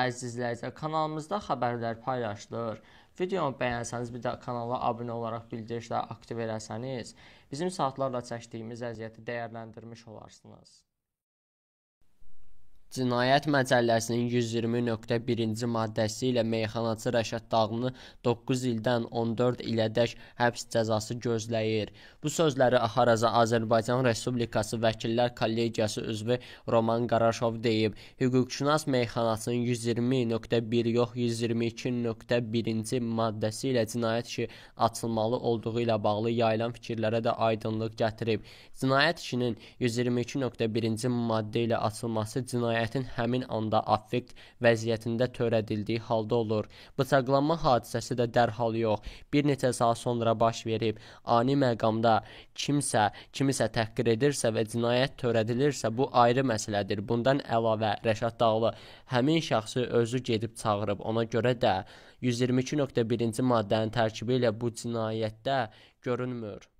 Əziz izləyicilər, kanalımızda xəbərlər paylaşılır. Videomu bəyənsəniz, bir də kanala abunə olaraq bildirişləri aktiv eləsəniz, bizim saatlarla çəkdiyimiz əziyyəti dəyərləndirmiş olarsınız. Cinayət Məcəlləsinin 120.1-ci maddəsi ilə meyxanaçı Rəşad Dağlını 9 ildən 14 ilədək həbs cəzası gözləyir. Bu sözləri Aharaza Azərbaycan Respublikası Vəkillər Kollegiyası üzvü Roman Qaraşov deyib. Hüquqşünas meyxanaçının 120.1 yox 122.1-ci maddəsi ilə cinayət işi açılmalı olduğu ilə bağlı yayılan fikirlərə də aydınlıq gətirib. Cinayət işinin 122.1-ci maddə ilə açılması cinayət cinayətin həmin anda affekt vəziyyətində törədildiyi halda olur. Bıçaqlanma hadisəsi də dərhal yox, bir neçə saat sonra baş verib. Ani məqamda kimsə kimisə təhqir edirsə və cinayət törədilirsə, bu ayrı məsələdir. Bundan əlavə Rəşad Dağlı həmin şəxsi özü gedib çağırıb. Ona görə də 122.1-ci maddənin tərkibi ilə bu cinayətdə görünmür.